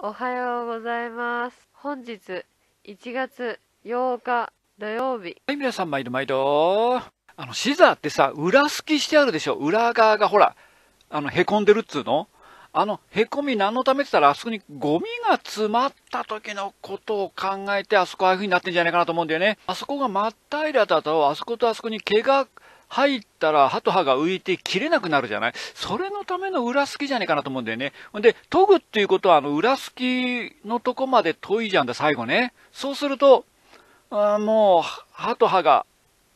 おはようございます。本日1月8日土曜日。はい、皆さん毎度毎度。あの、シザーってさ、裏すきしてあるでしょ。裏側がほら、あの、へこんでるっつうのあの、へこみ何のためって言ったら、あそこにゴミが詰まった時のことを考えて、あそこああいう風になってんじゃないかなと思うんだよね。あそこが真っ平らだと、あそことあそこに毛が入ったら歯と歯が浮いて切れなくなるじゃないそれのための裏すきじゃねえかなと思うんだよね。で、研ぐっていうことは、あの、裏すきのとこまで研いじゃんだ、最後ね。そうすると、あもう、歯と歯が、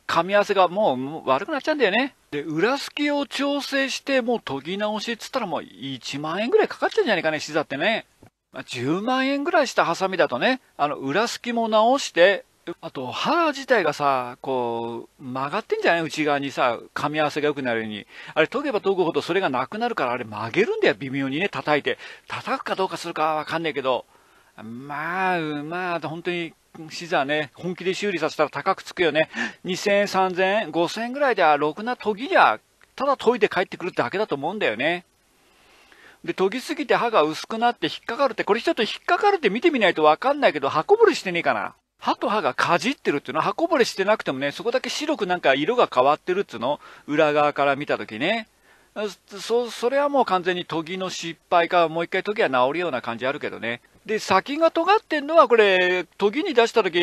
噛み合わせがもう悪くなっちゃうんだよね。で、裏すきを調整して、もう研ぎ直しっつったらもう1万円ぐらいかかっちゃうんじゃねえかね、シザってね。10万円ぐらいしたハサミだとね、あの、裏すきも直して、あと、歯自体がさ、こう、曲がってんじゃない内側にさ、噛み合わせが良くなるように。あれ、研げば研ぐほどそれがなくなるから、あれ曲げるんだよ、微妙にね、叩いて。叩くかどうかするかわかんないけど、まあ、まあ、本当に、シザーね、本気で修理させたら高くつくよね。2000円、3000円、5000円ぐらいでは、ろくな研ぎりゃ、ただ研いで帰ってくるだけだと思うんだよね。で、研ぎすぎて歯が薄くなって引っかかるって、これちょっと引っかかるって見てみないとわかんないけど、箱こぼれしてねえかな。歯と歯がかじってるっていうのは、歯こぼれしてなくてもね、そこだけ白くなんか色が変わってるっていうの裏側から見たときね。そ、それはもう完全に研ぎの失敗か、もう一回研ぎは治るような感じあるけどね。で、先が尖ってんのは、これ、研ぎに出したとき、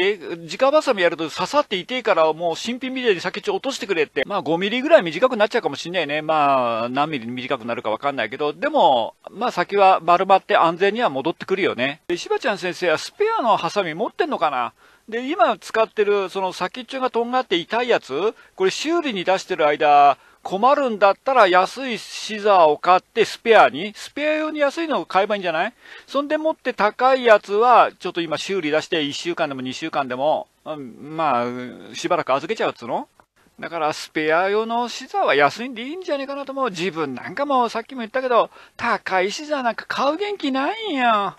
直ばさみやると刺さって痛いから、もう新品みたいに先っちょ落としてくれって、まあ5ミリぐらい短くなっちゃうかもしんないね。まあ、何ミリ短くなるかわかんないけど、でも、まあ先は丸まって安全には戻ってくるよね。で、しばちゃん先生はスペアのハサミ持ってんのかなで、今使ってる、その先っちょがとんがって痛いやつ、これ修理に出してる間、困るんだったら安いシザーを買ってスペアに、スペア用に安いのを買えばいいんじゃないそんでもって高いやつは、ちょっと今修理出して1週間でも2週間でも、まあ、しばらく預けちゃうっつうのだからスペア用のシザーは安いんでいいんじゃねえかなと思う。自分なんかもさっきも言ったけど、高いシザーなんか買う元気ないんよ。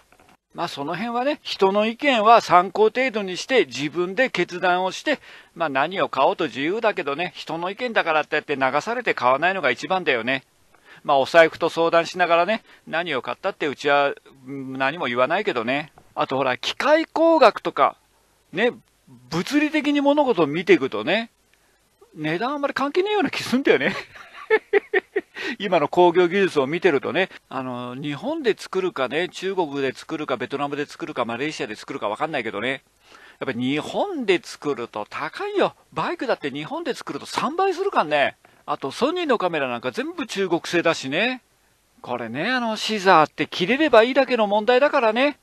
まあその辺はね、人の意見は参考程度にして自分で決断をして、まあ何を買おうと自由だけどね、人の意見だからってやって流されて買わないのが一番だよね。まあお財布と相談しながらね、何を買ったってうちは、何も言わないけどね。あとほら、機械工学とか、ね、物理的に物事を見ていくとね、値段あんまり関係ないような気すんだよね。今の工業技術を見てるとね、あの、日本で作るかね、中国で作るか、ベトナムで作るか、マレーシアで作るかわかんないけどね、やっぱ日本で作ると高いよ。バイクだって日本で作ると3倍するかんね。あとソニーのカメラなんか全部中国製だしね。これね、あのシザーって切れればいいだけの問題だからね。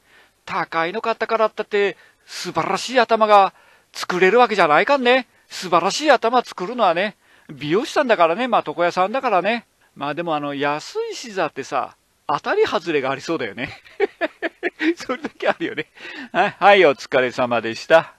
高いの買ったからったって素晴らしい頭が作れるわけじゃないかんね。素晴らしい頭作るのはね、美容師さんだからね、まあ床屋さんだからね。まあでもあの安い資ザってさ、当たり外れがありそうだよね それだけあるよね。はい、はい、お疲れ様でした。